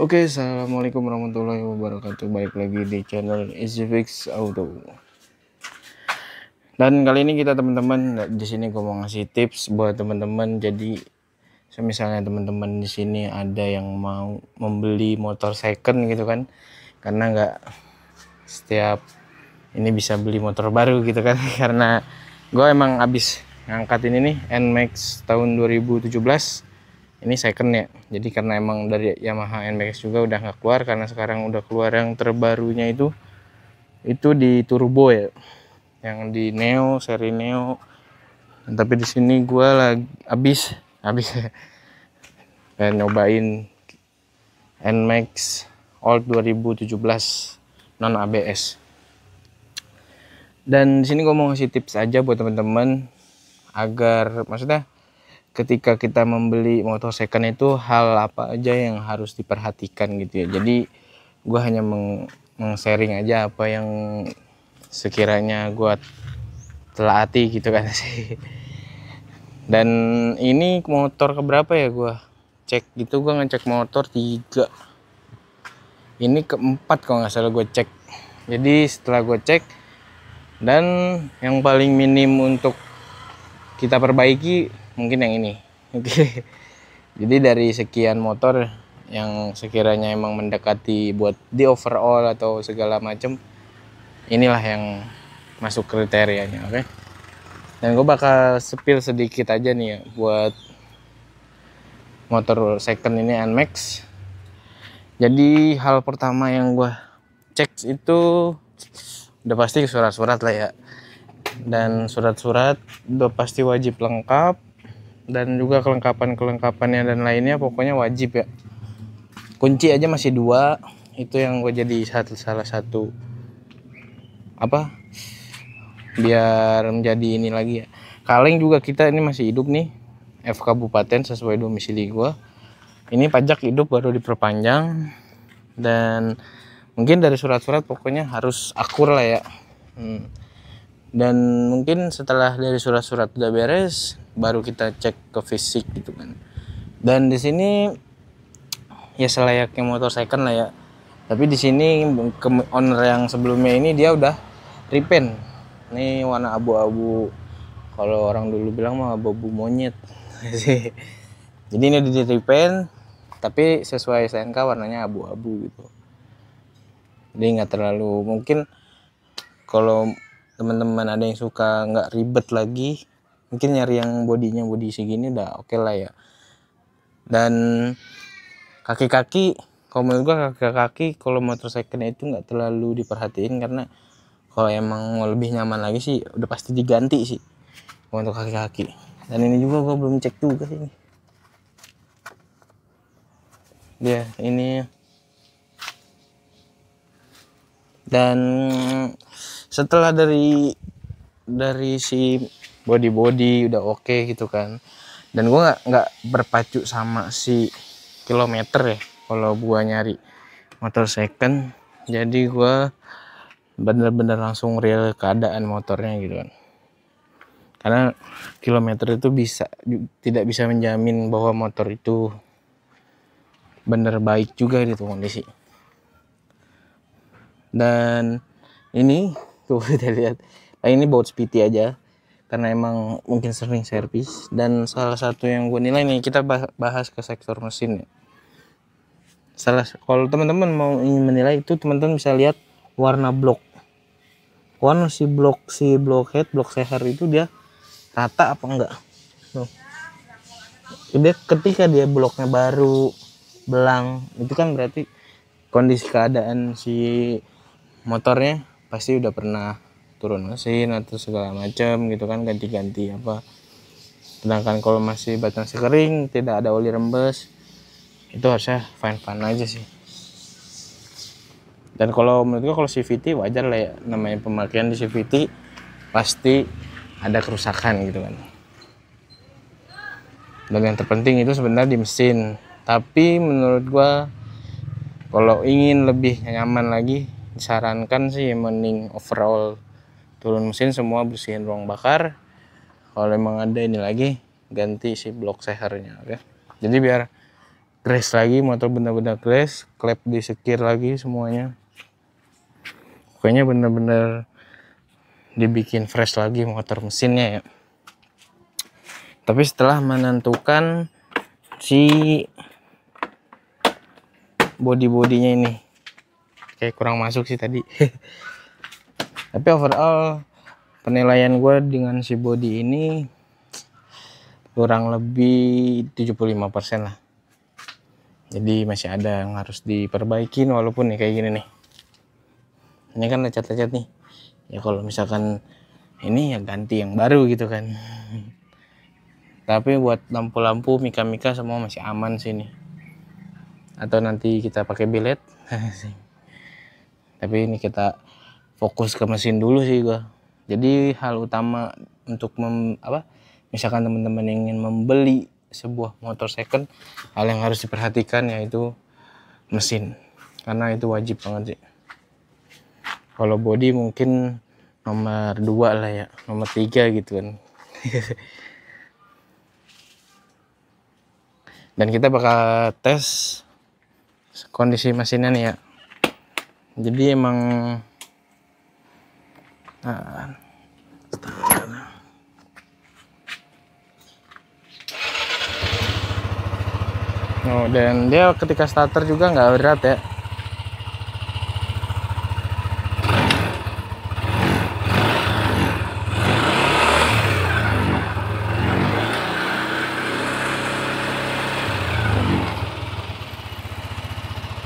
Oke, okay, assalamualaikum warahmatullahi wabarakatuh. Balik lagi di channel EasyFix Auto. Dan kali ini kita teman-teman di sini gue mau ngasih tips buat teman-teman. Jadi, misalnya teman-teman di sini ada yang mau membeli motor second gitu kan, karena nggak setiap ini bisa beli motor baru gitu kan, karena gue emang abis ngangkat ini nih Nmax tahun 2017 ini second ya jadi karena emang dari Yamaha Nmax juga udah nggak keluar karena sekarang udah keluar yang terbarunya itu itu di turbo ya yang di Neo seri Neo tapi di sini gue lagi abis abis pengen nyobain NMAX Old 2017 non ABS dan di sini gue mau ngasih tips aja buat temen-temen agar maksudnya ketika kita membeli motor second itu hal apa aja yang harus diperhatikan gitu ya. Jadi gue hanya meng, sharing aja apa yang sekiranya gue telati gitu kan sih. Dan ini motor keberapa ya gue cek gitu gue ngecek motor tiga. Ini keempat kalau nggak salah gue cek. Jadi setelah gue cek dan yang paling minim untuk kita perbaiki mungkin yang ini oke okay. jadi dari sekian motor yang sekiranya emang mendekati buat di overall atau segala macam inilah yang masuk kriterianya oke okay? dan gue bakal sepil sedikit aja nih ya buat motor second ini Nmax jadi hal pertama yang gue cek itu udah pasti surat-surat lah ya dan surat-surat udah pasti wajib lengkap dan juga kelengkapan-kelengkapannya dan lainnya pokoknya wajib ya kunci aja masih dua itu yang gue jadi satu salah satu apa biar menjadi ini lagi ya kaleng juga kita ini masih hidup nih F kabupaten sesuai domisili gue ini pajak hidup baru diperpanjang dan mungkin dari surat-surat pokoknya harus akur lah ya hmm. dan mungkin setelah dari surat-surat udah beres baru kita cek ke fisik gitu kan dan di sini ya selayaknya motor second lah ya tapi di sini ke owner yang sebelumnya ini dia udah repaint ini warna abu-abu kalau orang dulu bilang mah abu-abu monyet jadi ini di repaint tapi sesuai SNK warnanya abu-abu gitu jadi nggak terlalu mungkin kalau teman-teman ada yang suka nggak ribet lagi mungkin nyari yang bodinya bodi segini udah oke okay lah ya dan kaki-kaki kalau menurut gua kaki-kaki kalau motor second itu nggak terlalu diperhatiin karena kalau emang mau lebih nyaman lagi sih udah pasti diganti sih untuk kaki-kaki dan ini juga gua belum cek juga sih dia iya, ini dan setelah dari dari si body body udah oke okay gitu kan dan gue nggak nggak berpacu sama si kilometer ya kalau gue nyari motor second jadi gue bener-bener langsung real keadaan motornya gitu kan karena kilometer itu bisa tidak bisa menjamin bahwa motor itu bener baik juga gitu kondisi dan ini tuh kita lihat nah, ini baut spiti aja karena emang mungkin sering servis dan salah satu yang gue nilai nih kita bahas ke sektor mesin ya. salah kalau teman-teman mau ingin menilai itu teman-teman bisa lihat warna blok warna si blok si blockhead blok seher itu dia rata apa enggak Tuh. dia ketika dia bloknya baru belang itu kan berarti kondisi keadaan si motornya pasti udah pernah turun mesin atau segala macam gitu kan ganti-ganti apa sedangkan kalau masih batang masih kering tidak ada oli rembes itu harusnya fine fine aja sih dan kalau menurut gua kalau CVT wajar lah ya namanya pemakaian di CVT pasti ada kerusakan gitu kan dan yang terpenting itu sebenarnya di mesin tapi menurut gua kalau ingin lebih nyaman lagi disarankan sih mending overall turun mesin semua bersihin ruang bakar kalau emang ada ini lagi ganti si blok sehernya oke okay? jadi biar crash lagi motor benda-benda crash klep disekir lagi semuanya pokoknya benar-benar dibikin fresh lagi motor mesinnya ya tapi setelah menentukan si body-bodinya ini kayak kurang masuk sih tadi tapi overall penilaian gue dengan si body ini kurang lebih 75% lah jadi masih ada yang harus diperbaikin walaupun nih kayak gini nih ini kan lecet-lecet nih ya kalau misalkan ini ya ganti yang baru gitu kan tapi buat lampu-lampu mika-mika semua masih aman sini atau nanti kita pakai bilet tapi ini kita fokus ke mesin dulu sih gua jadi hal utama untuk mem, apa misalkan teman-teman ingin membeli sebuah motor second hal yang harus diperhatikan yaitu mesin karena itu wajib banget sih kalau body mungkin nomor dua lah ya nomor tiga gitu kan dan kita bakal tes kondisi mesinnya nih ya jadi emang Nah, Oh, dan dia ketika starter juga nggak berat ya.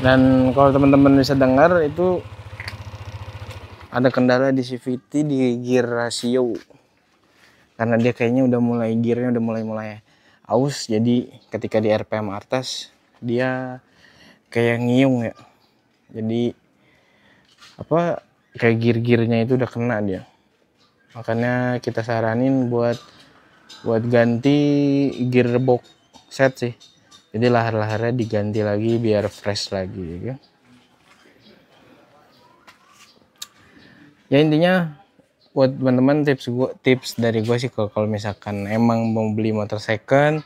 Dan kalau teman-teman bisa dengar itu ada kendala di CVT di gear rasio karena dia kayaknya udah mulai gearnya udah mulai mulai aus jadi ketika di RPM atas dia kayak ngiung ya jadi apa kayak gear-gearnya itu udah kena dia makanya kita saranin buat buat ganti gearbox set sih jadi lahar-laharnya diganti lagi biar fresh lagi ya kan? ya intinya buat teman-teman tips gua tips dari gue sih kalau misalkan emang mau beli motor second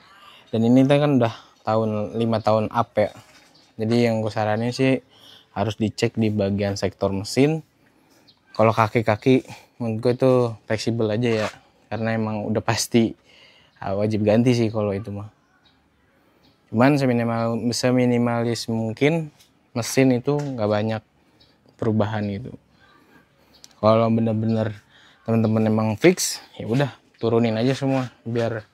dan ini kan udah tahun lima tahun up ya jadi yang gue saranin sih harus dicek di bagian sektor mesin kalau kaki-kaki menurut gue itu fleksibel aja ya karena emang udah pasti ah, wajib ganti sih kalau itu mah cuman seminimal seminimalis mungkin mesin itu nggak banyak perubahan itu kalau bener-bener teman-teman emang fix ya udah turunin aja semua biar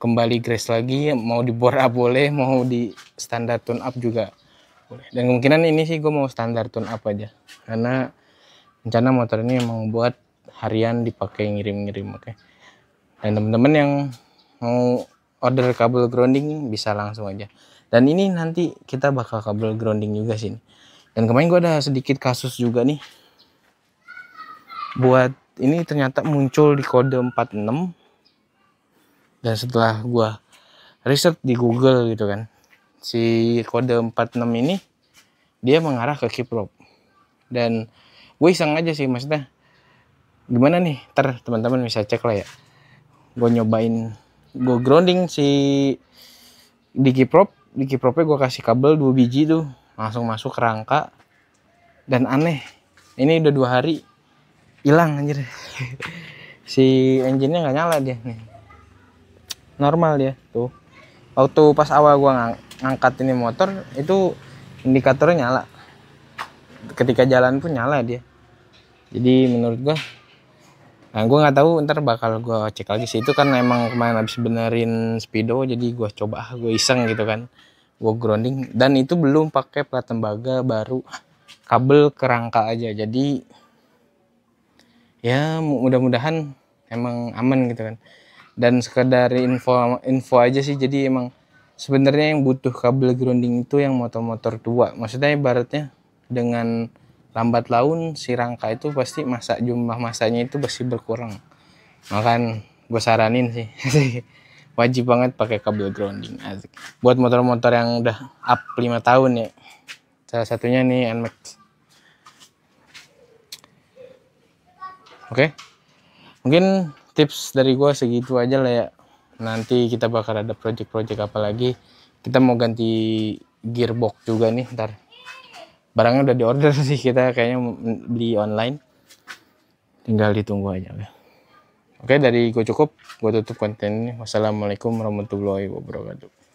kembali grace lagi mau di bore up boleh mau di standar tune up juga boleh dan kemungkinan ini sih gue mau standar tune up aja karena rencana motor ini emang buat harian dipakai ngirim-ngirim oke okay? dan teman-teman yang mau order kabel grounding bisa langsung aja dan ini nanti kita bakal kabel grounding juga sih dan kemarin gue ada sedikit kasus juga nih buat ini ternyata muncul di kode 46 dan setelah gua riset di Google gitu kan si kode 46 ini dia mengarah ke kiprop dan gue iseng aja sih maksudnya gimana nih ter teman-teman bisa cek lah ya gue nyobain gue grounding si di kiprop di kipropnya gue kasih kabel dua biji tuh langsung masuk rangka dan aneh ini udah dua hari hilang anjir si engine-nya nggak nyala dia nih normal dia tuh waktu pas awal gua ngang ngangkat ini motor itu indikatornya nyala ketika jalan pun nyala dia jadi menurut gua nah gua nggak tahu ntar bakal gua cek lagi sih itu kan emang kemarin habis benerin speedo jadi gua coba gue ah, gua iseng gitu kan gua grounding dan itu belum pakai plat tembaga baru kabel kerangka aja jadi ya mudah-mudahan emang aman gitu kan dan sekedar info info aja sih jadi emang sebenarnya yang butuh kabel grounding itu yang motor-motor tua maksudnya ibaratnya dengan lambat laun si rangka itu pasti masa jumlah masanya itu pasti berkurang makan gue saranin sih wajib banget pakai kabel grounding asik buat motor-motor yang udah up 5 tahun ya salah satunya nih NMAX Oke. Okay? Mungkin tips dari gue segitu aja lah ya. Nanti kita bakal ada project-project apa lagi. Kita mau ganti gearbox juga nih ntar. Barangnya udah diorder sih kita kayaknya beli online. Tinggal ditunggu aja. Oke, okay, dari gue cukup. Gue tutup konten ini. Wassalamualaikum warahmatullahi wabarakatuh.